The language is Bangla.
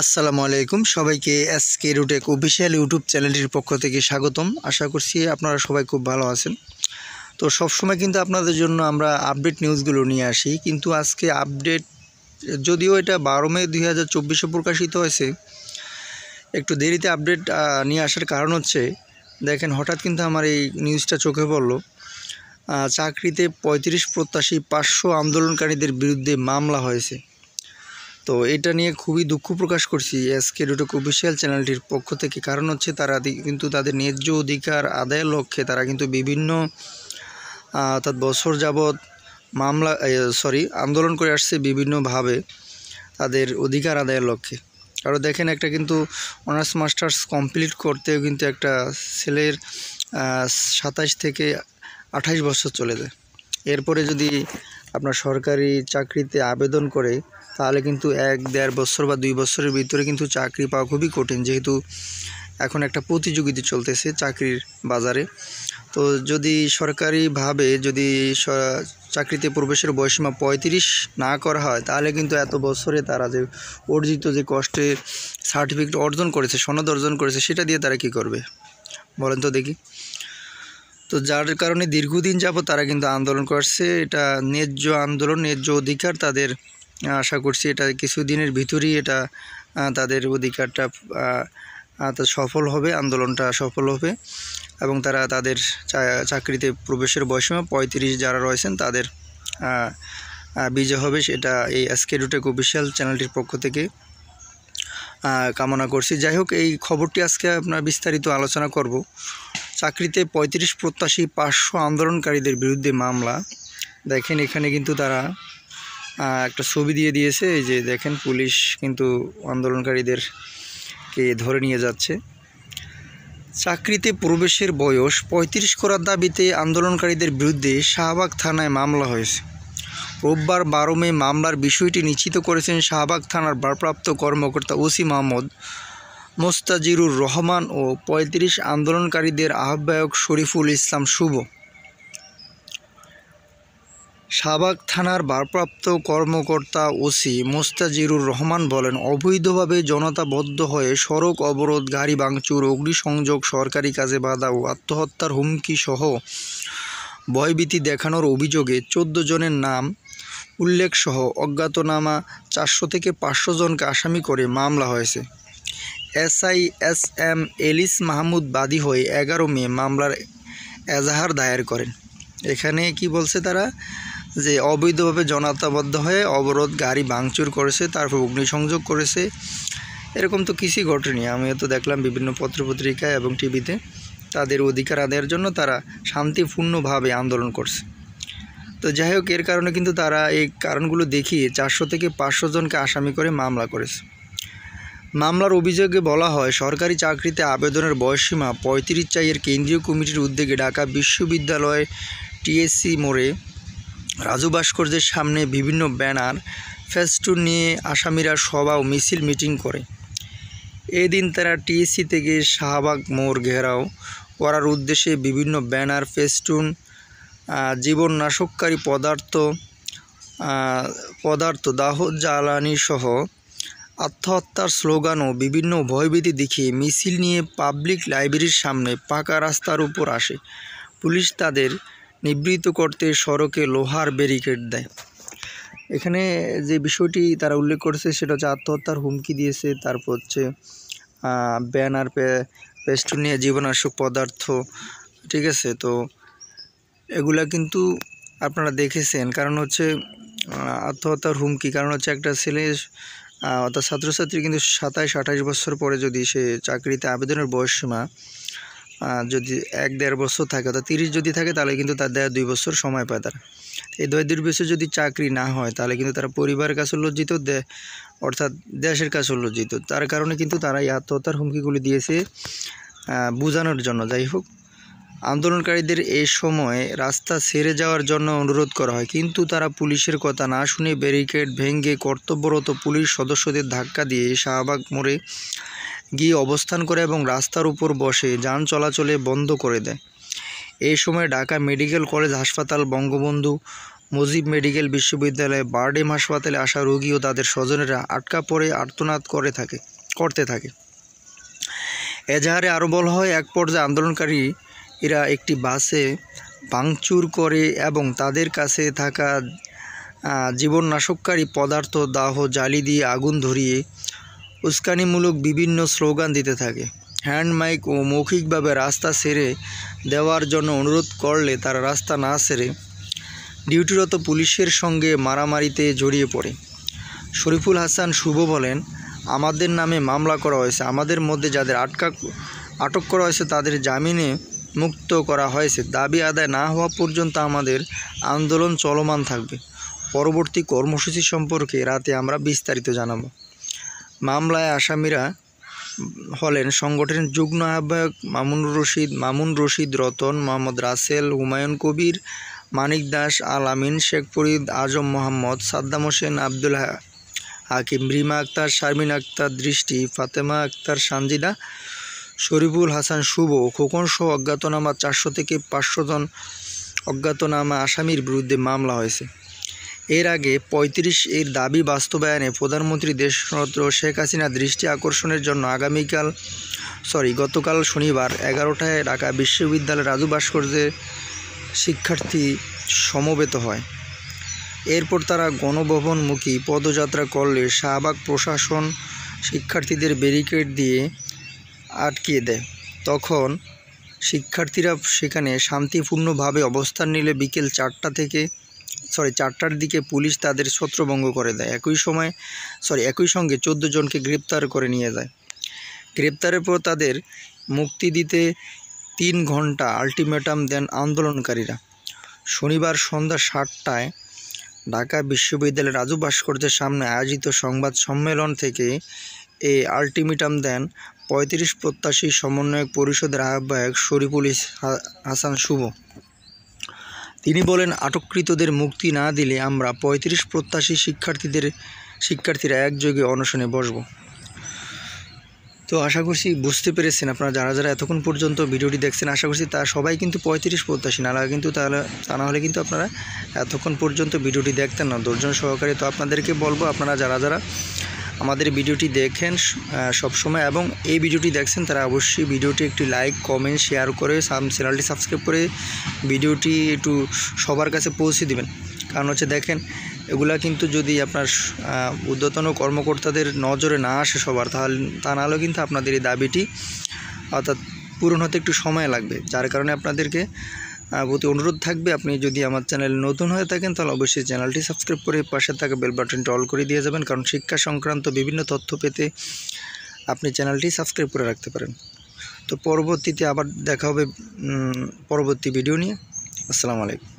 আসসালামু আলাইকুম সবাইকে এসকে রুটেক অফিসিয়াল ইউটিউব চ্যানেলটির পক্ষ থেকে স্বাগতম আশা করছি আপনারা সবাই খুব ভালো আছেন তো সবসময় কিন্তু আপনাদের জন্য আমরা আপডেট নিউজগুলো নিয়ে আসি কিন্তু আজকে আপডেট যদিও এটা বারো মে দুই হাজার চব্বিশে প্রকাশিত হয়েছে একটু দেরিতে আপডেট নিয়ে আসার কারণ হচ্ছে দেখেন হঠাৎ কিন্তু আমার এই নিউজটা চোখে পড়ল চাকরিতে পঁয়ত্রিশ প্রত্যাশী পাঁচশো আন্দোলনকারীদের বিরুদ্ধে মামলা হয়েছে তো এটা নিয়ে খুবই দুঃখ প্রকাশ করছি এসকে ডুটক অফিসিয়াল চ্যানেলটির পক্ষ থেকে কারণ হচ্ছে তারা কিন্তু তাদের ন্যায্য অধিকার আদায়ের লক্ষ্যে তারা কিন্তু বিভিন্ন অর্থাৎ বছর যাবৎ মামলা সরি আন্দোলন করে আসছে বিভিন্নভাবে তাদের অধিকার আদায়ের লক্ষ্যে আরও দেখেন একটা কিন্তু অনার্স মাস্টার্স কমপ্লিট করতেও কিন্তু একটা ছেলের সাতাশ থেকে আঠাশ বছর চলে যায় এরপরে যদি আপনার সরকারি চাকরিতে আবেদন করে তাহলে কিন্তু এক দেড় বছর বা দুই বছরের ভিতরে কিন্তু চাকরি পাওয়া খুবই কঠিন যেহেতু এখন একটা প্রতিযোগিতা চলতেছে চাকরির বাজারে তো যদি সরকারিভাবে যদি চাকরিতে প্রবেশের বয়সীমা পঁয়ত্রিশ না করা হয় তাহলে কিন্তু এত বছরে তারা যে অর্জিত যে কষ্টে সার্টিফিকেট অর্জন করেছে সনদ অর্জন করেছে সেটা দিয়ে তারা কি করবে বলেন তো দেখি তো যার কারণে দীর্ঘদিন যাব তারা কিন্তু আন্দোলন করছে এটা ন্যায্য আন্দোলন ন্যায্য অধিকার তাদের আশা করছি এটা কিছুদিনের ভিতরেই এটা তাদের অধিকারটা সফল হবে আন্দোলনটা সফল হবে এবং তারা তাদের চাকরিতে প্রবেশের বয়সীমা পঁয়ত্রিশ যারা রয়েছেন তাদের বিজয় হবে সেটা এই এসকে রুটেক অফিসিয়াল চ্যানেলটির পক্ষ থেকে কামনা করছি যাই হোক এই খবরটি আজকে আপনার বিস্তারিত আলোচনা করব চাকরিতে ৩৫ প্রত্যাশী পাঁচশো আন্দোলনকারীদের বিরুদ্ধে মামলা দেখেন এখানে কিন্তু তারা একটা ছবি দিয়ে দিয়েছে এই যে দেখেন পুলিশ কিন্তু আন্দোলনকারীদেরকে ধরে নিয়ে যাচ্ছে চাকরিতে প্রবেশের বয়স ৩৫ করার দাবিতে আন্দোলনকারীদের বিরুদ্ধে শাহবাগ থানায় মামলা হয়েছে রোববার বারো মে মামলার বিষয়টি নিশ্চিত করেছেন শাহবাগ থানার ভারপ্রাপ্ত কর্মকর্তা ওসি মাহমুদ মোস্তাজিরুর রহমান ও ৩৫ আন্দোলনকারীদের আহ্বায়ক শরীফুল ইসলাম শুভ সাবাক থানার ভারপ্রাপ্ত কর্মকর্তা ওসি মোস্তাজিরুর রহমান বলেন অবৈধভাবে জনতাবদ্ধ হয়ে সড়ক অবরোধ গাড়ি ভাঙচুর অগ্নিসংযোগ সরকারি কাজে বাধা ও আত্মহত্যার হুমকি সহ ভয়ভীতি দেখানোর অভিযোগে চোদ্দ জনের নাম উল্লেখসহ অজ্ঞাতনামা চারশো থেকে পাঁচশো জনকে আসামি করে মামলা হয়েছে SI S M Elis Mahmud বাদী হয়ে এগারো মে মামলার এজাহার দায়ের করেন এখানে কি বলছে তারা যে অবৈধভাবে জনতাবদ্ধ হয়ে অবরোধ গাড়ি ভাঙচুর করেছে তারপর অগ্নিসংযোগ করেছে এরকম তো কিছুই ঘটেনি আমি তো দেখলাম বিভিন্ন পত্রপত্রিকায় এবং টিভিতে তাদের অধিকার আদায়ের জন্য তারা শান্তিপূর্ণভাবে আন্দোলন করছে তো যাই হোক এর কারণে কিন্তু তারা এই কারণগুলো দেখিয়ে চারশো থেকে পাঁচশো জনকে আসামি করে মামলা করেছে মামলার অভিযোগে বলা হয় সরকারি চাকরিতে আবেদনের বয়সসীমা পঁয়ত্রিশ চাইয়ের কেন্দ্রীয় কমিটির উদ্যোগে ঢাকা বিশ্ববিদ্যালয় টিএসসি মোড়ে রাজু ভাস্কর্যের সামনে বিভিন্ন ব্যানার ফেস্টুন নিয়ে আসামিরা সভা ও মিছিল মিটিং করে এদিন তারা টিএসসি থেকে শাহবাগ মোড় ঘেরাও করার উদ্দেশ্যে বিভিন্ন ব্যানার ফেস্টুন জীবন নাশককারী পদার্থ পদার্থ দাহ জ্বালানি সহ আত্মহত্যার স্লোগান ও বিভিন্ন ভয়ভীতি দেখিয়ে মিছিল নিয়ে পাবলিক লাইব্রেরির সামনে পাকা রাস্তার উপর আসে পুলিশ তাদের নিবৃত্ত করতে সড়কে লোহার ব্যারিকেড দেয় এখানে যে বিষয়টি তারা উল্লেখ করেছে সেটা হচ্ছে আত্মহত্যার হুমকি দিয়েছে তারপর হচ্ছে ব্যানার পেস্টুনিয়া জীবনাশক পদার্থ ঠিক আছে তো এগুলা কিন্তু আপনারা দেখেছেন কারণ হচ্ছে আত্মহত্যার হুমকি কারণ হচ্ছে একটা ছেলে অর্থাৎ ছাত্রছাত্রী কিন্তু সাতাশ আঠাশ বছর পরে যদি সে চাকরিতে আবেদনের বয়সসীমা যদি এক দেড় বছর থাকে অর্থাৎ তিরিশ যদি থাকে তাহলে কিন্তু তার দেয়া দুই বছর সময় পায় তারা এই দয় দুই বছর যদি চাকরি না হয় তাহলে কিন্তু তারা পরিবারের কাছে লজ্জিত অর্থাৎ দেশের কাছে লজ্জিত তার কারণে কিন্তু তারা এই আত্মহত্যার হুমকিগুলি দিয়েছে বোঝানোর জন্য যাই হোক আন্দোলনকারীদের এই সময় রাস্তা ছেড়ে যাওয়ার জন্য অনুরোধ করা হয় কিন্তু তারা পুলিশের কথা না শুনে ব্যারিকেড ভেঙে কর্তব্যরত পুলিশ সদস্যদের ধাক্কা দিয়ে শাহবাগ মোড়ে গিয়ে অবস্থান করে এবং রাস্তার উপর বসে যান চলাচলে বন্ধ করে দেয় এই সময় ঢাকা মেডিকেল কলেজ হাসপাতাল বঙ্গবন্ধু মুজিব মেডিকেল বিশ্ববিদ্যালয়ে বারডেম হাসপাতালে আসা রোগী ও তাদের স্বজনেরা আটকা পড়ে আর্তনাদ করে থাকে করতে থাকে এজাহারে আরও বলা হয় এক পর্যায়ে আন্দোলনকারী এরা একটি বাসে ভাঙচুর করে এবং তাদের কাছে থাকা জীবননাশককারী পদার্থ দাহ জালি দিয়ে আগুন ধরিয়ে উস্কানিমূলক বিভিন্ন স্লোগান দিতে থাকে হ্যান্ড মাইক ও মৌখিকভাবে রাস্তা সেরে দেওয়ার জন্য অনুরোধ করলে তারা রাস্তা না সেরে ডিউটিরত পুলিশের সঙ্গে মারামারিতে জড়িয়ে পড়ে শরীফুল হাসান শুভ বলেন আমাদের নামে মামলা করা হয়েছে আমাদের মধ্যে যাদের আটকা আটক করা হয়েছে তাদের জামিনে মুক্ত করা হয়েছে দাবি আদায় না হওয়া পর্যন্ত আমাদের আন্দোলন চলমান থাকবে পরবর্তী কর্মসূচি সম্পর্কে রাতে আমরা বিস্তারিত জানাবো মামলায় আসামিরা হলেন সংগঠনের যুগ্ম আহ্বায়ক মামুনুর রশিদ মামুন রশিদ রতন মোহাম্মদ রাসেল হুমায়ুন কবির মানিক দাস আল আমিন শেখ ফরিদ আজম মোহাম্মদ সাদ্দাম হোসেন আব্দুল হাকিম রিমা আক্তার শারমিন আক্তার দৃষ্টি ফাতেমা আক্তার সানজিদা শরীফুল হাসান শুভ খোকন সহ অজ্ঞাতনামা চারশো থেকে পাঁচশো জন অজ্ঞাতনামা আসামির বিরুদ্ধে মামলা হয়েছে এর আগে ৩৫ এর দাবি বাস্তবায়নে প্রধানমন্ত্রী দেশরত্ন শেখ হাসিনা দৃষ্টি আকর্ষণের জন্য আগামীকাল সরি গতকাল শনিবার এগারোটায় ঢাকা বিশ্ববিদ্যালয়ের রাজু ভাস্কর্যের শিক্ষার্থী সমবেত হয় এরপর তারা গণভবনমুখী পদযাত্রা করলে শাহবাগ প্রশাসন শিক্ষার্থীদের ব্যারিকেড দিয়ে আটকিয়ে দেয় তখন শিক্ষার্থীরা সেখানে শান্তিপূর্ণভাবে অবস্থান নিলে বিকেল চারটা থেকে সরি চারটার দিকে পুলিশ তাদের ছত্রভঙ্গ করে দেয় একই সময় সরি একই সঙ্গে চোদ্দ জনকে গ্রেপ্তার করে নিয়ে যায় গ্রেপ্তারের পর তাদের মুক্তি দিতে তিন ঘন্টা আলটিমেটাম দেন আন্দোলনকারীরা শনিবার সন্ধ্যা সাতটায় ঢাকা বিশ্ববিদ্যালয়ের রাজু ভাস্কর্যের সামনে আয়োজিত সংবাদ সম্মেলন থেকে এ আলটিমেটাম দেন পঁয়ত্রিশ প্রত্যাশী সমন্বয়ক পরিষদের আহ্বায়ক শরীফুল হাসান শুভ তিনি বলেন আটককৃতদের মুক্তি না দিলে আমরা পঁয়ত্রিশ প্রত্যাশী শিক্ষার্থীদের শিক্ষার্থীরা একযোগে অনশনে বসব তো আশা করছি বুঝতে পেরেছেন আপনারা যারা যারা এতক্ষণ পর্যন্ত ভিডিওটি দেখছেন আশা করছি তা সবাই কিন্তু পঁয়ত্রিশ প্রত্যাশী নারা কিন্তু তাহলে তা না হলে কিন্তু আপনারা এতক্ষণ পর্যন্ত ভিডিওটি দেখতেন না দর্জন সহকারে তো আপনাদেরকে বলবো আপনারা যারা যারা আমাদের ভিডিওটি দেখেন সবসময় এবং এই ভিডিওটি দেখছেন তারা অবশ্যই ভিডিওটি একটি লাইক কমেন্ট শেয়ার করে চ্যানেলটি সাবস্ক্রাইব করে ভিডিওটি একটু সবার কাছে পৌঁছে দিবেন কারণ হচ্ছে দেখেন এগুলা কিন্তু যদি আপনার উদ্যতন কর্মকর্তাদের নজরে না আসে সবার তাহলে তা না হলেও কিন্তু আপনাদের এই দাবিটি অর্থাৎ পূরণ হতে একটু সময় লাগবে যার কারণে আপনাদেরকে প্রতি অনুরোধ থাকবে আপনি যদি আমার চ্যানেল নতুন হয়ে থাকেন তাহলে অবশ্যই চ্যানেলটি সাবস্ক্রাইব করে পাশে থাকা বেল বাটনটি অল করে দিয়ে যাবেন কারণ শিক্ষা সংক্রান্ত বিভিন্ন তথ্য পেতে আপনি চ্যানেলটি সাবস্ক্রাইব করে রাখতে পারেন তো পরবর্তীতে আবার দেখা হবে পরবর্তী ভিডিও নিয়ে আসসালামু আলাইকুম